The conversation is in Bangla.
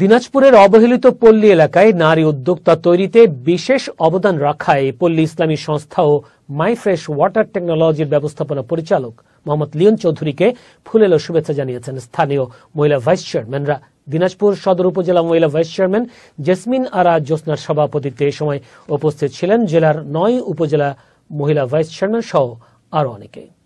দিনাজপুরের অবহেলিত পল্লী এলাকায় নারী উদ্যোক্তা তৈরিতে বিশেষ অবদান রাখায় পল্লী ইসলামী সংস্থা ও মাই ফ্রেশ ওয়াটার টেকনোলজির ব্যবস্থাপনা পরিচালক মোহাম্মদ লিয়ন চৌধুরীকে ফুলেল শুভেচ্ছা জানিয়েছেন স্থানীয় মহিলা ভাইস চেয়ারম্যানরা দিনাজপুর সদর উপজেলা মহিলা ভাইস চেয়ারম্যান জেসমিন আরা জোসনার সভাপতিত্বে এ সময় উপস্থিত ছিলেন জেলার নয় উপজেলা মহিলা ভাইস চেয়ারম্যান সহ আরও অনেকে